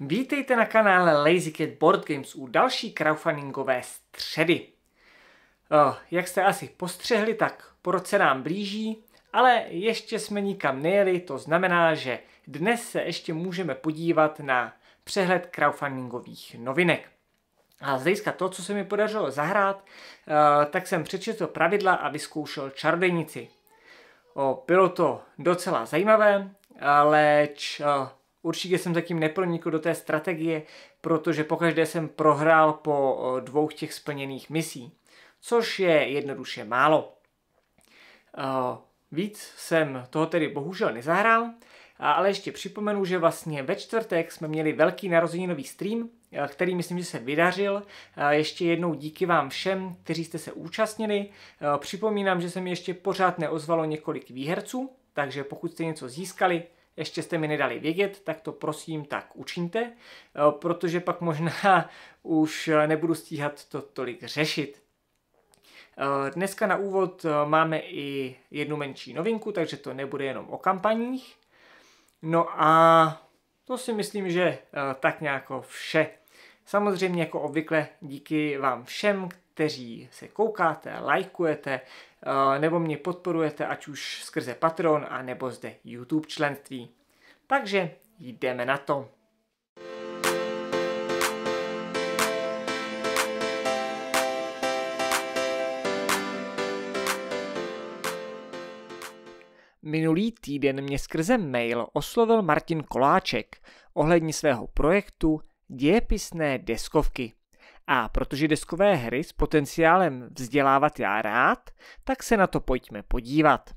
Vítejte na kanále Lazy Cat Board Games u další crowdfundingové středy. Jak jste asi postřehli, tak po roce nám blíží, ale ještě jsme nikam nejeli, to znamená, že dnes se ještě můžeme podívat na přehled crowdfundingových novinek. A z hlediska toho, co se mi podařilo zahrát, tak jsem přečetl pravidla a vyzkoušel čarodejnici. Bylo to docela zajímavé, ale. Určitě jsem zatím nepronikl do té strategie, protože pokaždé jsem prohrál po dvou těch splněných misí, což je jednoduše málo. Víc jsem toho tedy bohužel nezahrál, ale ještě připomenu, že vlastně ve čtvrtek jsme měli velký narozeninový stream, e, který myslím, že se vydařil. Ještě jednou díky vám všem, kteří jste se účastnili. E, připomínám, že se mi ještě pořád neozvalo několik výherců, takže pokud jste něco získali, ještě jste mi nedali vědět, tak to prosím tak učiňte, eh, protože pak možná už eh, nebudu stíhat to tolik řešit. Eh, dneska na úvod máme i jednu menší novinku, takže to nebude jenom o kampaních. No a to si myslím, že tak nějak vše. Samozřejmě jako obvykle díky vám všem, kteří se koukáte, lajkujete, Eh, nebo mě podporujete ať už skrze Patreon a nebo zde YouTube členství. Takže jdeme na to. Minulý týden mě skrze mail oslovil Martin Koláček ohledně svého projektu Dějepisné deskovky. A protože deskové hry s potenciálem vzdělávat já rád, tak se na to pojďme podívat.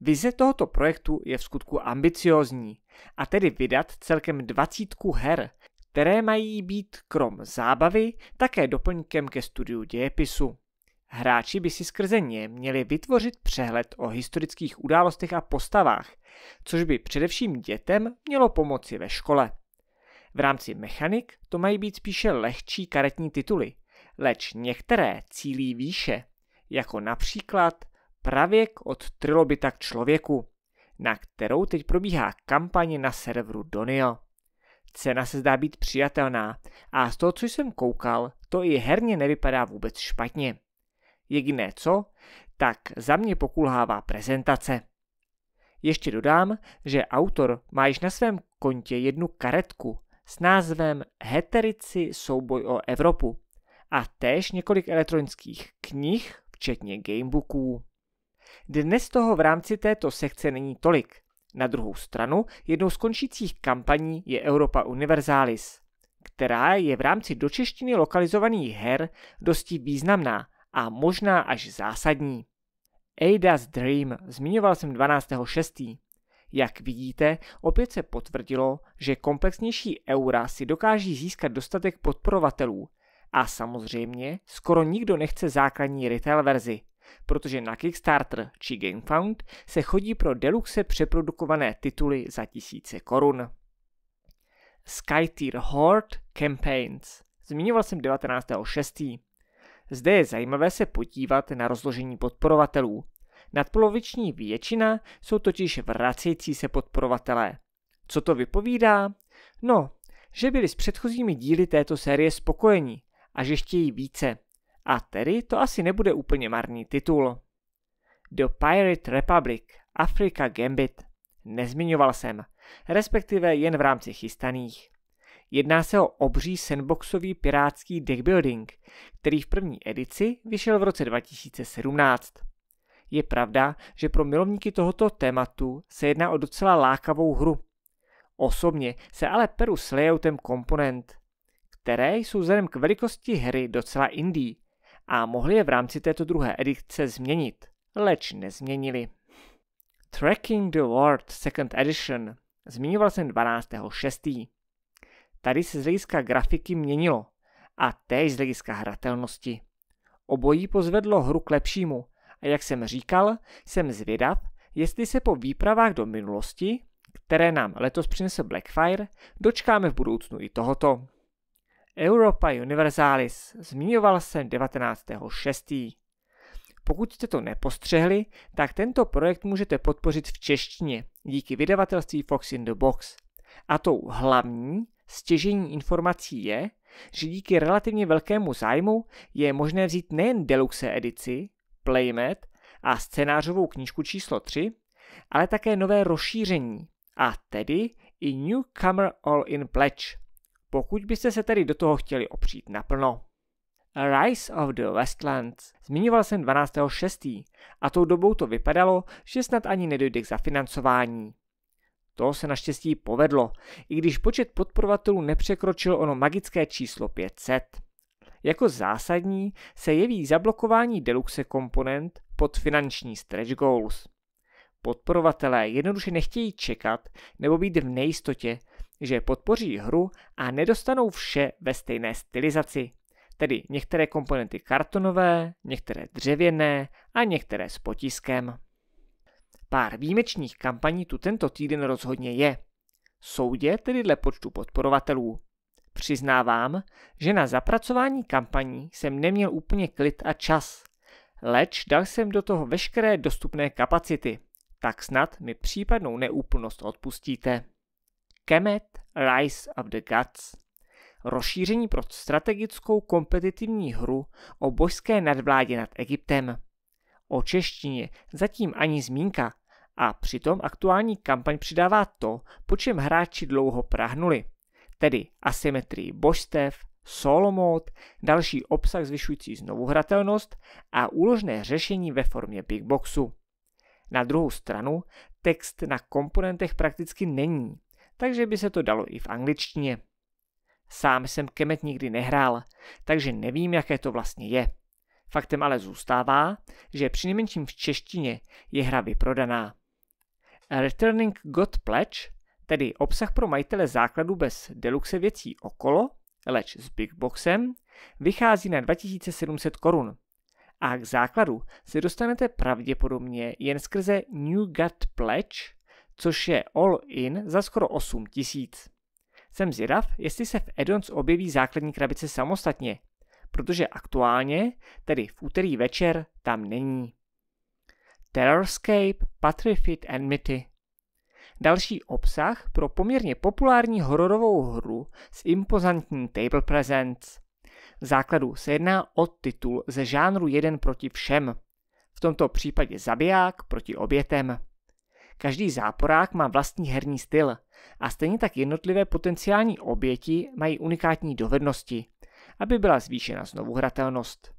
Vize tohoto projektu je v skutku ambiciozní, a tedy vydat celkem 20 her, které mají být krom zábavy také doplňkem ke studiu dějepisu. Hráči by si skrze ně měli vytvořit přehled o historických událostech a postavách, což by především dětem mělo pomoci ve škole. V rámci mechanik to mají být spíše lehčí karetní tituly, leč některé cílí výše, jako například pravěk od trilobita k člověku, na kterou teď probíhá kampaně na serveru Donio. Cena se zdá být přijatelná a z toho, co jsem koukal, to i herně nevypadá vůbec špatně. Jediné co, tak za mě pokulhává prezentace. Ještě dodám, že autor má již na svém kontě jednu karetku s názvem Heterici souboj o Evropu a též několik elektronických knih, včetně gamebooků. Dnes toho v rámci této sekce není tolik. Na druhou stranu, jednou z končících kampaní je Europa Universalis, která je v rámci do češtiny lokalizovaných her dosti významná a možná až zásadní. Ada's Dream zmiňoval jsem 12.6. Jak vidíte, opět se potvrdilo, že komplexnější eura si dokáží získat dostatek podporovatelů. A samozřejmě skoro nikdo nechce základní retail verzi, protože na Kickstarter či GameFound se chodí pro deluxe přeprodukované tituly za tisíce korun. Skytier Horde Campaigns. Zmiňoval jsem 19.6. Zde je zajímavé se podívat na rozložení podporovatelů. Nadpoloviční většina jsou totiž vracející se podporovatelé. Co to vypovídá? No, že byli s předchozími díly této série spokojení a že chtějí více. A tedy to asi nebude úplně marný titul. The Pirate Republic Africa Gambit nezmiňoval jsem, respektive jen v rámci chystaných. Jedná se o obří sandboxový pirátský deckbuilding, který v první edici vyšel v roce 2017. Je pravda, že pro milovníky tohoto tématu se jedná o docela lákavou hru. Osobně se ale peru s layoutem komponent, které jsou vzhledem k velikosti hry docela indie a mohli je v rámci této druhé edice změnit, leč nezměnili. Tracking the World Second Edition zmiňoval jsem 12.6. Tady se z hlediska grafiky měnilo a též z hlediska hratelnosti. Obojí pozvedlo hru k lepšímu a jak jsem říkal, jsem zvědav, jestli se po výpravách do minulosti, které nám letos přinesl Blackfire, dočkáme v budoucnu i tohoto. Europa Universalis, zmiňoval jsem 19.6. Pokud jste to nepostřehli, tak tento projekt můžete podpořit v češtině díky vydavatelství Fox in the Box. A tou hlavní stěžení informací je, že díky relativně velkému zájmu je možné vzít nejen deluxe edici, Playmat a scénářovou knížku číslo 3, ale také nové rozšíření, a tedy i Newcomer All in Pledge, pokud byste se tedy do toho chtěli opřít naplno. Rise of the Westlands. Zmiňoval jsem 12.6. a tou dobou to vypadalo, že snad ani nedojde k zafinancování. To se naštěstí povedlo, i když počet podporovatelů nepřekročil ono magické číslo 500. Jako zásadní se jeví zablokování deluxe komponent pod finanční stretch goals. Podporovatelé jednoduše nechtějí čekat nebo být v nejistotě, že podpoří hru a nedostanou vše ve stejné stylizaci, tedy některé komponenty kartonové, některé dřevěné a některé s potiskem. Pár výjimečných kampaní tu tento týden rozhodně je. Soudě tedy dle počtu podporovatelů. Přiznávám, že na zapracování kampaní jsem neměl úplně klid a čas, leč dal jsem do toho veškeré dostupné kapacity, tak snad mi případnou neúplnost odpustíte. Kemet Rise of the Gods Rozšíření pro strategickou kompetitivní hru o božské nadvládě nad Egyptem. O češtině zatím ani zmínka a přitom aktuální kampaň přidává to, po čem hráči dlouho prahnuli – tedy asymetrii božstev, solo mode, další obsah zvyšující znovuhratelnost a úložné řešení ve formě big boxu. Na druhou stranu text na komponentech prakticky není, takže by se to dalo i v angličtině. Sám jsem Kemet nikdy nehrál, takže nevím, jaké to vlastně je. Faktem ale zůstává, že přinejmenším v češtině je hra vyprodaná. A Returning God Pledge tedy obsah pro majitele základu bez deluxe věcí okolo, leč s Big Boxem, vychází na 2700 korun. A k základu se dostanete pravděpodobně jen skrze New Gut Pledge, což je all-in za skoro 8000. Jsem zvědav, jestli se v Edons objeví základní krabice samostatně, protože aktuálně, tedy v úterý večer, tam není. Terrorscape, Patrifit and Mitty Další obsah pro poměrně populární hororovou hru s impozantní table presence. V základu se jedná o titul ze žánru jeden proti všem. V tomto případě zabiják proti obětem. Každý záporák má vlastní herní styl a stejně tak jednotlivé potenciální oběti mají unikátní dovednosti, aby byla zvýšena znovuhratelnost.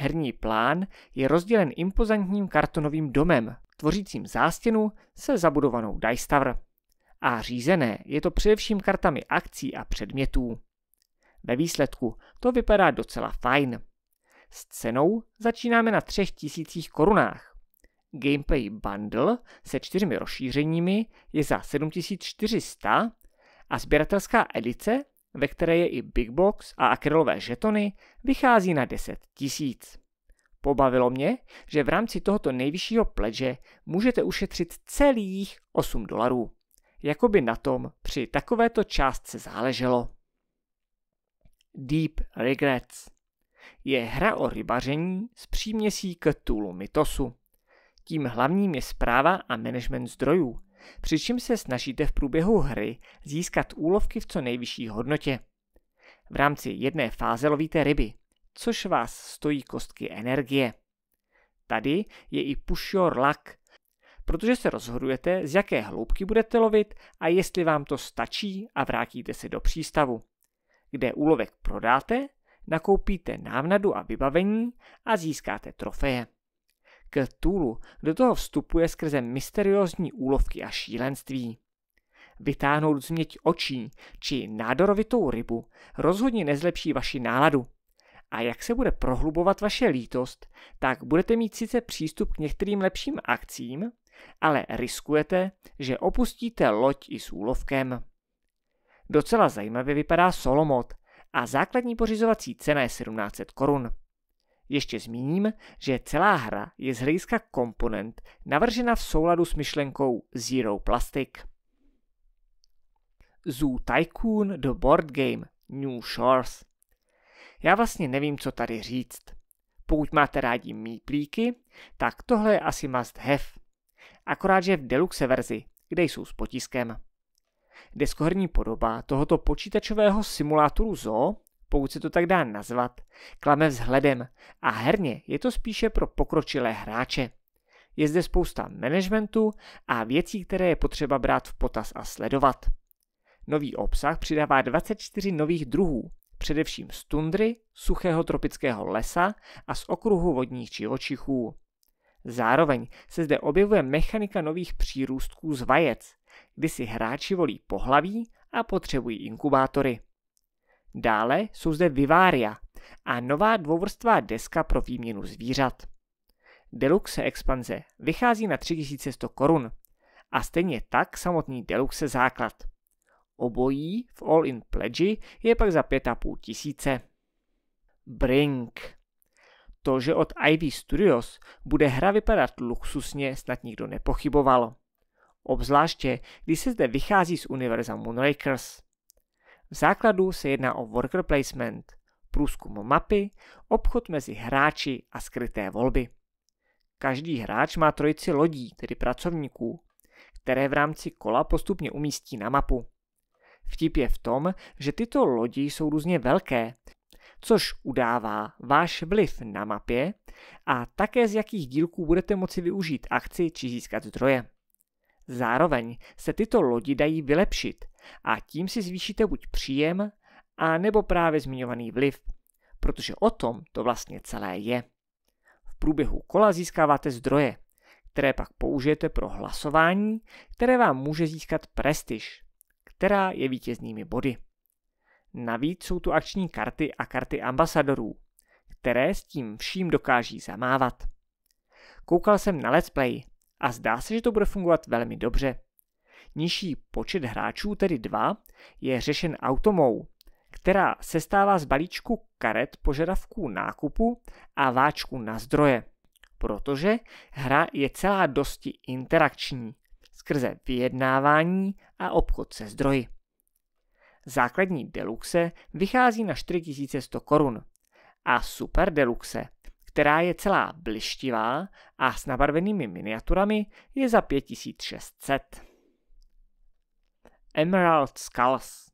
Herní plán je rozdělen impozantním kartonovým domem, tvořícím zástěnu se zabudovanou Dice Tower. A řízené je to především kartami akcí a předmětů. Ve výsledku to vypadá docela fajn. S cenou začínáme na tisících korunách. Gameplay Bundle se čtyřmi rozšířeními je za 7400 a sběratelská edice ve které je i Big Box a akrylové žetony, vychází na 10 tisíc. Pobavilo mě, že v rámci tohoto nejvyššího pledže můžete ušetřit celých 8 dolarů. Jakoby na tom při takovéto částce záleželo. Deep Regrets je hra o rybaření s příměsí k Tulu Mytosu. Tím hlavním je zpráva a management zdrojů – přičím se snažíte v průběhu hry získat úlovky v co nejvyšší hodnotě. V rámci jedné fáze lovíte ryby, což vás stojí kostky energie. Tady je i push your luck, protože se rozhodujete, z jaké hloubky budete lovit a jestli vám to stačí a vrátíte se do přístavu, kde úlovek prodáte, nakoupíte návnadu a vybavení a získáte trofeje k Tulu do toho vstupuje skrze mysteriózní úlovky a šílenství. Vytáhnout změť očí či nádorovitou rybu rozhodně nezlepší vaši náladu. A jak se bude prohlubovat vaše lítost, tak budete mít sice přístup k některým lepším akcím, ale riskujete, že opustíte loď i s úlovkem. Docela zajímavě vypadá solomot a základní pořizovací cena je 1700 korun. Ještě zmíním, že celá hra je z hlediska komponent navržena v souladu s myšlenkou Zero Plastic. Zoo Tycoon The Board Game New Shores Já vlastně nevím, co tady říct. Pokud máte rádi míplíky, tak tohle je asi must have. Akorát, že v deluxe verzi, kde jsou s potiskem. Deskoherní podoba tohoto počítačového simulátoru zoo pokud se to tak dá nazvat, klame vzhledem a herně je to spíše pro pokročilé hráče. Je zde spousta managementu a věcí, které je potřeba brát v potaz a sledovat. Nový obsah přidává 24 nových druhů, především z tundry, suchého tropického lesa a z okruhu vodních živočichů. Zároveň se zde objevuje mechanika nových přírůstků z vajec, kdy si hráči volí pohlaví a potřebují inkubátory. Dále jsou zde vivária a nová dvouvrstvá deska pro výměnu zvířat. Deluxe expanze vychází na 3100 korun a stejně tak samotný Deluxe základ. Obojí v All-in Pledge je pak za 5,5 tisíce. Brink To, že od Ivy Studios bude hra vypadat luxusně, snad nikdo nepochyboval. Obzvláště, když se zde vychází z univerza Moonrakers. V základu se jedná o worker placement, průzkum mapy, obchod mezi hráči a skryté volby. Každý hráč má trojici lodí, tedy pracovníků, které v rámci kola postupně umístí na mapu. Vtip je v tom, že tyto lodi jsou různě velké, což udává váš vliv na mapě a také z jakých dílků budete moci využít akci či získat zdroje. Zároveň se tyto lodi dají vylepšit a tím si zvýšíte buď příjem, a nebo právě zmiňovaný vliv, protože o tom to vlastně celé je. V průběhu kola získáváte zdroje, které pak použijete pro hlasování, které vám může získat prestiž, která je vítěznými body. Navíc jsou tu akční karty a karty ambasadorů, které s tím vším dokáží zamávat. Koukal jsem na Let's Play a zdá se, že to bude fungovat velmi dobře. Nižší počet hráčů, tedy dva, je řešen automou, která sestává z balíčku karet požadavků nákupu a váčku na zdroje, protože hra je celá dosti interakční skrze vyjednávání a obchod se zdroji. Základní deluxe vychází na 4100 korun a super deluxe, která je celá blištivá a s nabarvenými miniaturami, je za 5600. Emerald Skulls.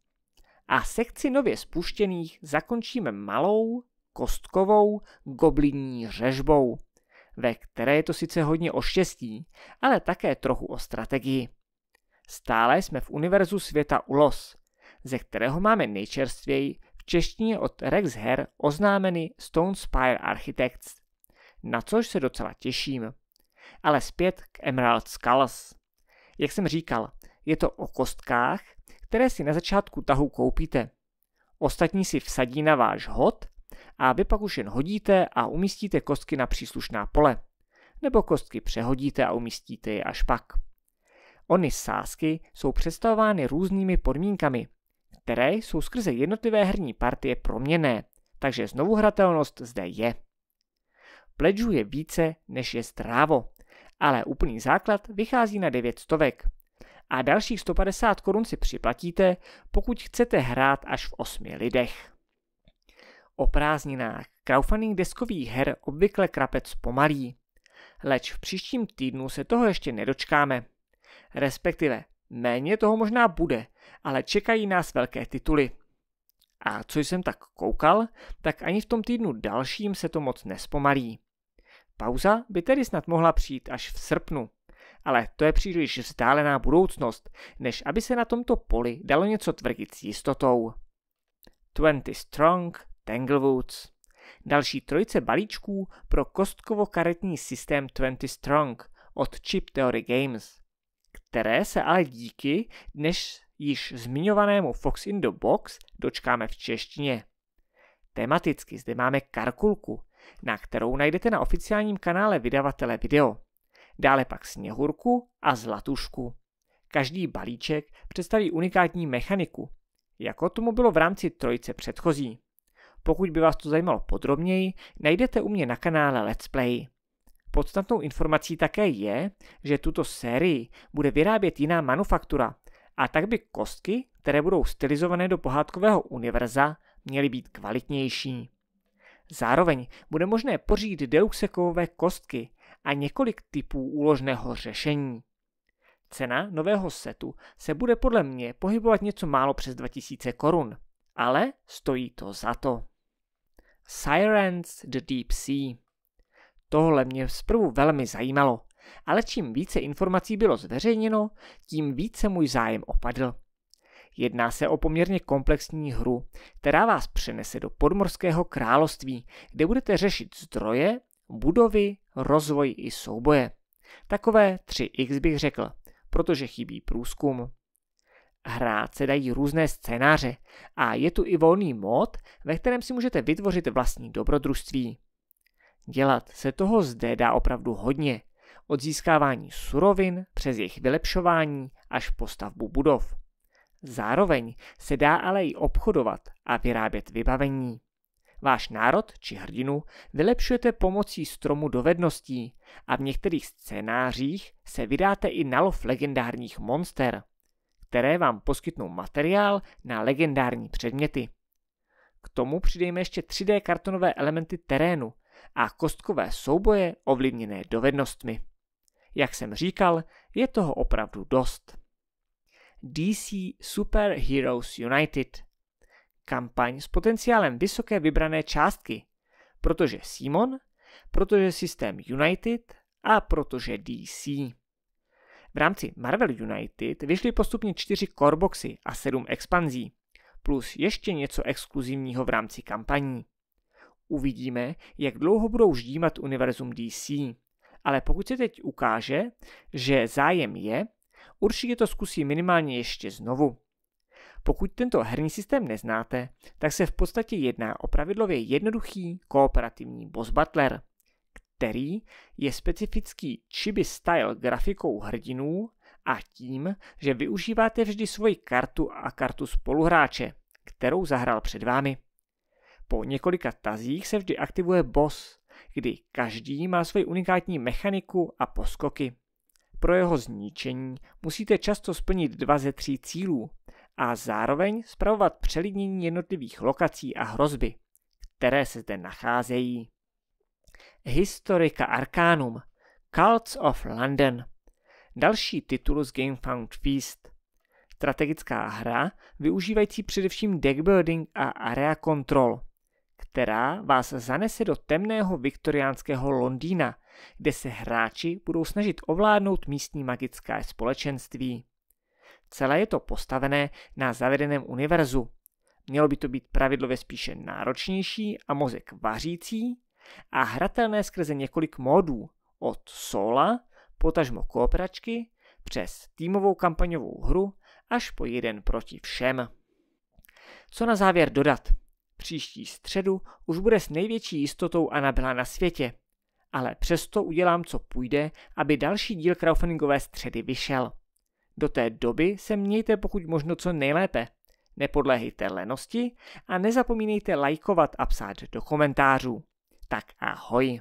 A sekci nově spuštěných zakončíme malou, kostkovou, goblinní řežbou, ve které je to sice hodně o štěstí, ale také trochu o strategii. Stále jsme v univerzu světa Ulos, ze kterého máme nejčerstvěji v češtině od Rex Her oznámeny Stone Spire Architects, na což se docela těším. Ale zpět k Emerald Skulls. Jak jsem říkal, je to o kostkách, které si na začátku tahu koupíte. Ostatní si vsadí na váš hod a vy pak už jen hodíte a umístíte kostky na příslušná pole. Nebo kostky přehodíte a umístíte je až pak. Ony sásky jsou představovány různými podmínkami, které jsou skrze jednotlivé herní partie proměné, takže hratelnost zde je. Pledžů je více, než je zdrávo, ale úplný základ vychází na 9 stovek a dalších 150 korun si připlatíte, pokud chcete hrát až v osmi lidech. O prázdninách crowdfunding deskových her obvykle krapec pomalí. Leč v příštím týdnu se toho ještě nedočkáme. Respektive méně toho možná bude, ale čekají nás velké tituly. A co jsem tak koukal, tak ani v tom týdnu dalším se to moc nespomalí. Pauza by tedy snad mohla přijít až v srpnu. Ale to je příliš vzdálená budoucnost, než aby se na tomto poli dalo něco tvrdit s jistotou. 20 Strong, Tanglewoods. Další trojice balíčků pro kostkovo-karetní systém 20 Strong od Chip Theory Games, které se ale díky dnes již zmiňovanému Fox in the Box dočkáme v češtině. Tematicky zde máme karkulku, na kterou najdete na oficiálním kanále vydavatele video dále pak sněhurku a zlatušku. Každý balíček představí unikátní mechaniku, jako tomu bylo v rámci trojice předchozí. Pokud by vás to zajímalo podrobněji, najdete u mě na kanále Let's Play. Podstatnou informací také je, že tuto sérii bude vyrábět jiná manufaktura, a tak by kostky, které budou stylizované do pohádkového univerza, měly být kvalitnější. Zároveň bude možné pořídit deluxe kovové kostky, a několik typů úložného řešení. Cena nového setu se bude podle mě pohybovat něco málo přes 2000 korun, ale stojí to za to. Sirens the Deep Sea Tohle mě zprvu velmi zajímalo, ale čím více informací bylo zveřejněno, tím více můj zájem opadl. Jedná se o poměrně komplexní hru, která vás přenese do podmorského království, kde budete řešit zdroje, budovy, rozvoj i souboje. Takové 3x bych řekl, protože chybí průzkum. Hrát se dají různé scénáře a je tu i volný mod, ve kterém si můžete vytvořit vlastní dobrodružství. Dělat se toho zde dá opravdu hodně, od získávání surovin přes jejich vylepšování až po stavbu budov. Zároveň se dá ale i obchodovat a vyrábět vybavení. Váš národ či hrdinu vylepšujete pomocí stromu dovedností a v některých scénářích se vydáte i na lov legendárních monster, které vám poskytnou materiál na legendární předměty. K tomu přidejme ještě 3D kartonové elementy terénu a kostkové souboje ovlivněné dovednostmi. Jak jsem říkal, je toho opravdu dost. DC Super Heroes United – kampaň s potenciálem vysoké vybrané částky, protože Simon, protože systém United a protože DC. V rámci Marvel United vyšly postupně čtyři coreboxy a sedm expanzí, plus ještě něco exkluzivního v rámci kampaní. Uvidíme, jak dlouho budou ždímat univerzum DC, ale pokud se teď ukáže, že zájem je, určitě to zkusí minimálně ještě znovu. Pokud tento herní systém neznáte, tak se v podstatě jedná o pravidlově jednoduchý kooperativní boss butler, který je specifický chibi style grafikou hrdinů a tím, že využíváte vždy svoji kartu a kartu spoluhráče, kterou zahrál před vámi. Po několika tazích se vždy aktivuje boss, kdy každý má svoji unikátní mechaniku a poskoky. Pro jeho zničení musíte často splnit dva ze tří cílů, a zároveň spravovat přelidnění jednotlivých lokací a hrozby, které se zde nacházejí. Historika Arcanum Cults of London Další titul z Game Found Feast Strategická hra využívající především deckbuilding a area control, která vás zanese do temného viktoriánského Londýna, kde se hráči budou snažit ovládnout místní magické společenství. Celé je to postavené na zavedeném univerzu. Mělo by to být pravidlově spíše náročnější a mozek vařící a hratelné skrze několik módů od sola, potažmo kooperačky, přes týmovou kampaňovou hru až po jeden proti všem. Co na závěr dodat? Příští středu už bude s největší jistotou byla na světě, ale přesto udělám, co půjde, aby další díl crowdfundingové středy vyšel. Do té doby se mějte pokud možno co nejlépe. Nepodléhejte lenosti a nezapomínejte lajkovat a psát do komentářů. Tak ahoj!